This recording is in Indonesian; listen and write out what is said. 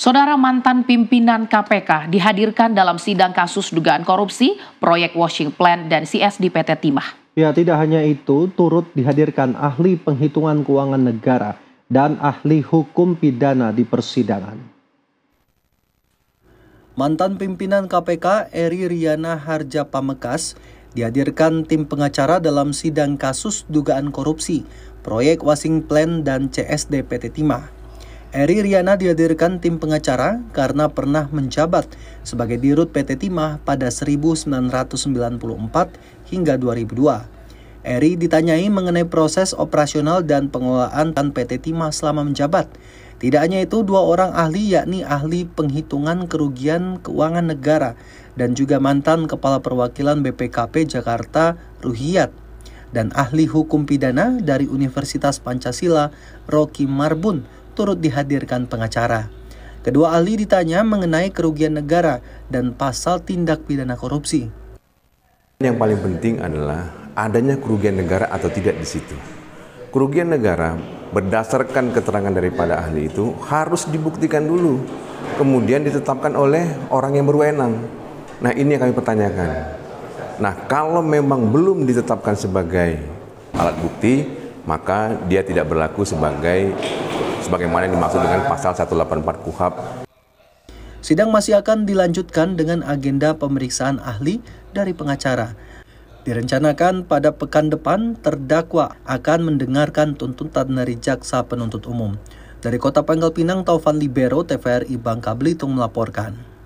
Saudara mantan pimpinan KPK dihadirkan dalam sidang kasus dugaan korupsi, proyek washing plant, dan CS di PT Timah. Ya, tidak hanya itu, turut dihadirkan ahli penghitungan keuangan negara dan ahli hukum pidana di persidangan. Mantan pimpinan KPK Eri Riana Harja Pamekas dihadirkan tim pengacara dalam sidang kasus dugaan korupsi, proyek washing plant, dan PT Timah. Eri Riana dihadirkan tim pengacara karena pernah menjabat sebagai dirut PT Timah pada 1994 hingga 2002. Eri ditanyai mengenai proses operasional dan pengelolaan TAN PT Timah selama menjabat. Tidak hanya itu, dua orang ahli yakni ahli penghitungan kerugian keuangan negara dan juga mantan Kepala Perwakilan BPKP Jakarta Ruhiat, dan ahli hukum pidana dari Universitas Pancasila Rocky Marbun turut dihadirkan pengacara. Kedua ahli ditanya mengenai kerugian negara dan pasal tindak pidana korupsi. Yang paling penting adalah adanya kerugian negara atau tidak di situ. Kerugian negara berdasarkan keterangan daripada ahli itu harus dibuktikan dulu. Kemudian ditetapkan oleh orang yang berwenang. Nah ini yang kami pertanyakan. Nah kalau memang belum ditetapkan sebagai alat bukti, maka dia tidak berlaku sebagai sebagaimana dimaksud dengan pasal 184 KUHAP. Sidang masih akan dilanjutkan dengan agenda pemeriksaan ahli dari pengacara. Direncanakan pada pekan depan, terdakwa akan mendengarkan tuntutan dari jaksa penuntut umum. Dari Kota Pangkal Pinang, Taufan Libero, TVRI Bangka Belitung melaporkan.